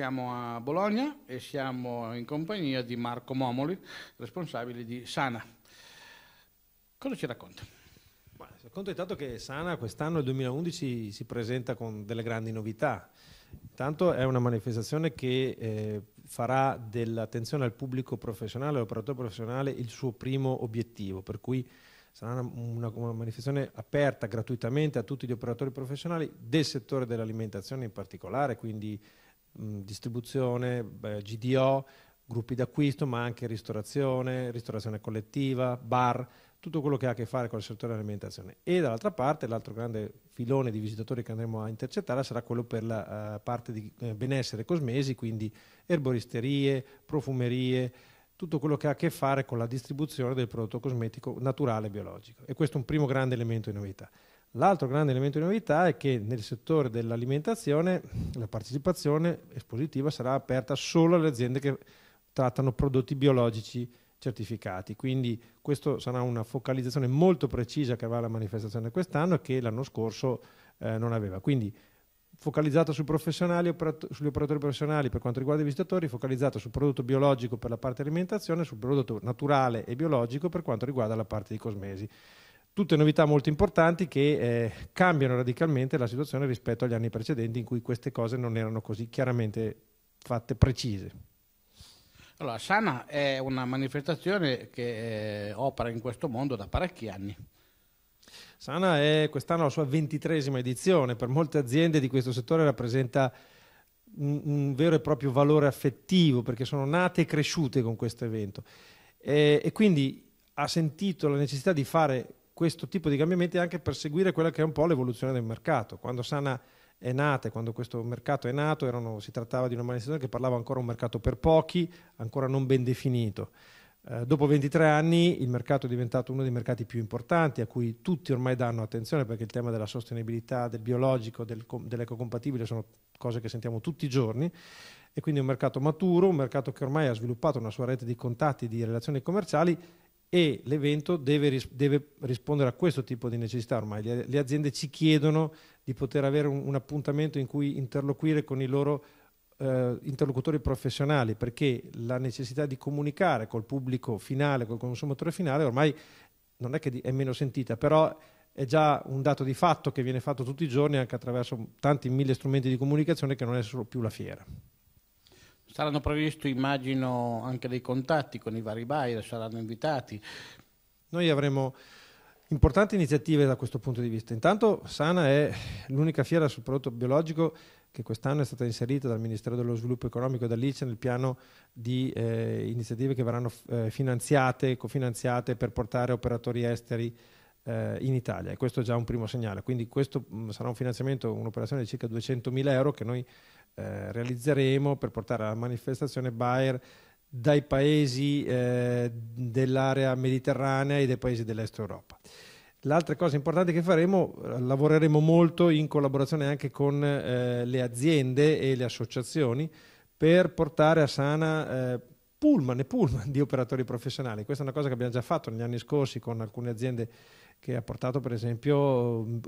Siamo a Bologna e siamo in compagnia di Marco Momoli, responsabile di Sana. Cosa ci racconta? racconto intanto che Sana quest'anno, il 2011, si presenta con delle grandi novità. Intanto è una manifestazione che eh, farà dell'attenzione al pubblico professionale, all'operatore professionale, il suo primo obiettivo, per cui sarà una, una, manifestazione aperta gratuitamente a tutti gli operatori professionali del settore dell'alimentazione in particolare, quindi mh, distribuzione, beh, GDO, gruppi d'acquisto, ma anche ristorazione, ristorazione collettiva, bar, tutto quello che ha a che fare con il settore dell'alimentazione. E dall'altra parte, l'altro grande filone di visitatori che andremo a intercettare sarà quello per la uh, parte di uh, benessere cosmesi, quindi erboristerie, profumerie, tutto quello che ha a che fare con la distribuzione del prodotto cosmetico naturale e biologico. E questo è un primo grande elemento di novità. L'altro grande elemento di novità è che nel settore dell'alimentazione la partecipazione espositiva sarà aperta solo alle aziende che trattano prodotti biologici certificati, quindi questa sarà una focalizzazione molto precisa che avrà la manifestazione quest'anno e che l'anno scorso eh, non aveva. Quindi focalizzata su operat sugli operatori professionali per quanto riguarda i visitatori, focalizzata sul prodotto biologico per la parte alimentazione, sul prodotto naturale e biologico per quanto riguarda la parte di cosmesi. Tutte novità molto importanti che eh, cambiano radicalmente la situazione rispetto agli anni precedenti in cui queste cose non erano così chiaramente fatte precise. Allora, Sana è una manifestazione che eh, opera in questo mondo da parecchi anni. Sana è quest'anno la sua ventitresima edizione, per molte aziende di questo settore rappresenta un, un, vero e proprio valore affettivo perché sono nate e cresciute con questo evento e, eh, e quindi ha sentito la necessità di fare questo tipo di cambiamenti anche per seguire quella che è un po' l'evoluzione del mercato. Quando Sana è nata e quando questo mercato è nato erano, si trattava di una manifestazione che parlava ancora un mercato per pochi, ancora non ben definito. Eh, dopo 23 anni il mercato è diventato uno dei mercati più importanti a cui tutti ormai danno attenzione perché il tema della sostenibilità, del biologico, del, dell'ecocompatibile sono cose che sentiamo tutti i giorni e quindi un mercato maturo, un mercato che ormai ha sviluppato una sua rete di contatti, di relazioni commerciali e l'evento deve, deve, rispondere a questo tipo di necessità ormai. Le, le aziende ci chiedono di poter avere un, un appuntamento in cui interloquire con i loro eh, interlocutori professionali perché la necessità di comunicare col pubblico finale, col consumatore finale ormai non è che è meno sentita, però è già un dato di fatto che viene fatto tutti i giorni anche attraverso tanti mille strumenti di comunicazione che non è solo più la fiera. Saranno previsti, immagino, anche dei contatti con i vari buyer, saranno invitati. Noi avremo importanti iniziative da questo punto di vista. Intanto Sana è l'unica fiera sul prodotto biologico che quest'anno è stata inserita dal Ministero dello Sviluppo Economico e dall'ICE nel piano di eh, iniziative che verranno eh, finanziate, cofinanziate per portare operatori esteri eh, in Italia. E questo è già un primo segnale. Quindi questo mh, mm, sarà un finanziamento, un'operazione di circa 200.000 euro che noi eh, realizzeremo per portare alla manifestazione Bayer dai paesi eh, dell'area mediterranea e dai paesi dell'est Europa. L'altra cosa importante che faremo, lavoreremo molto in collaborazione anche con eh, le aziende e le associazioni per portare a sana eh, pullman e pullman di operatori professionali. Questa è una cosa che abbiamo già fatto negli anni scorsi con alcune aziende che ha portato per esempio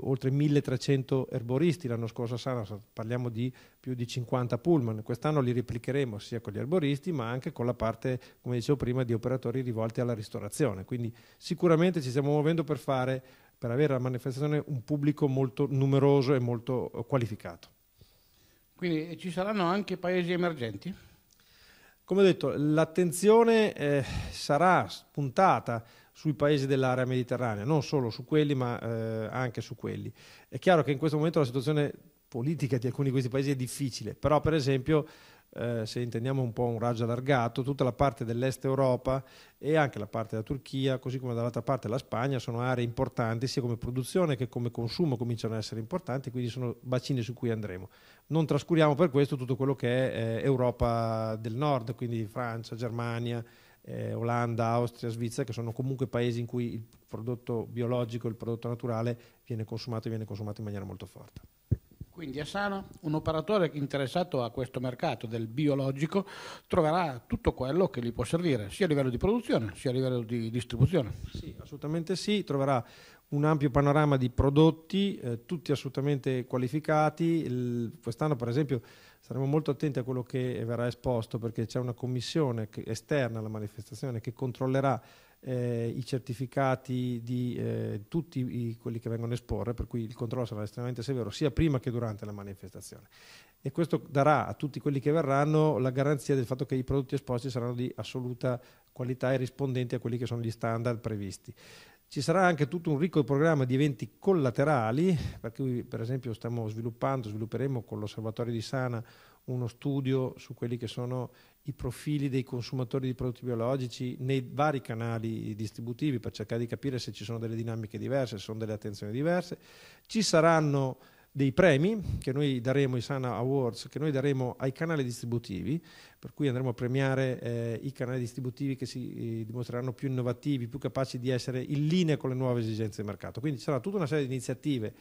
oltre 1300 erboristi l'anno scorso a Sanas, parliamo di più di 50 pullman, quest'anno li replicheremo sia con gli erboristi ma anche con la parte, come dicevo prima, di operatori rivolti alla ristorazione, quindi sicuramente ci stiamo muovendo per fare, per avere la manifestazione un pubblico molto numeroso e molto eh, qualificato. Quindi eh, ci saranno anche paesi emergenti? Come ho detto, l'attenzione eh, sarà puntata sui paesi dell'area mediterranea, non solo su quelli ma eh, anche su quelli. È chiaro che in questo momento la situazione politica di alcuni di questi paesi è difficile, però per esempio eh, se intendiamo un po' un raggio allargato, tutta la parte dell'est Europa e anche la parte della Turchia, così come dall'altra parte la Spagna, sono aree importanti sia come produzione che come consumo cominciano ad essere importanti, quindi sono bacini su cui andremo. Non trascuriamo per questo tutto quello che è eh, Europa del Nord, quindi Francia, Germania, eh, Olanda, Austria, Svizzera, che sono comunque paesi in cui il prodotto biologico, il prodotto naturale viene consumato e viene consumato in maniera molto forte. Quindi a Sano un operatore interessato a questo mercato del biologico troverà tutto quello che gli può servire, sia a livello di produzione sia a livello di distribuzione. Sì, assolutamente sì, troverà un ampio panorama di prodotti, eh, tutti assolutamente qualificati. quest'anno per esempio saremo molto attenti a quello che verrà esposto perché c'è una commissione esterna alla manifestazione che controllerà eh, i certificati di eh, tutti i, quelli che vengono a esporre, per cui il controllo sarà estremamente severo sia prima che durante la manifestazione. E questo darà a tutti quelli che verranno la garanzia del fatto che i prodotti esposti saranno di assoluta qualità e rispondenti a quelli che sono gli standard previsti. Ci sarà anche tutto un ricco programma di eventi collaterali, per cui per esempio stiamo sviluppando, svilupperemo con l'Osservatorio di Sana uno studio su quelli che sono i profili dei consumatori di prodotti biologici nei vari canali distributivi per cercare di capire se ci sono delle dinamiche diverse, se sono delle attenzioni diverse. Ci saranno dei premi che noi daremo, i Sana Awards, che noi daremo ai canali distributivi, per cui andremo a premiare eh, i canali distributivi che si eh, dimostreranno più innovativi, più capaci di essere in linea con le nuove esigenze del mercato. Quindi sarà tutta una serie di iniziative,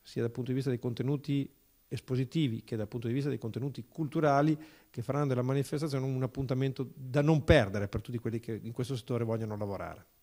sia dal punto di vista dei contenuti espositivi che dal punto di vista dei contenuti culturali, che faranno della manifestazione un appuntamento da non perdere per tutti quelli che in questo settore vogliono lavorare.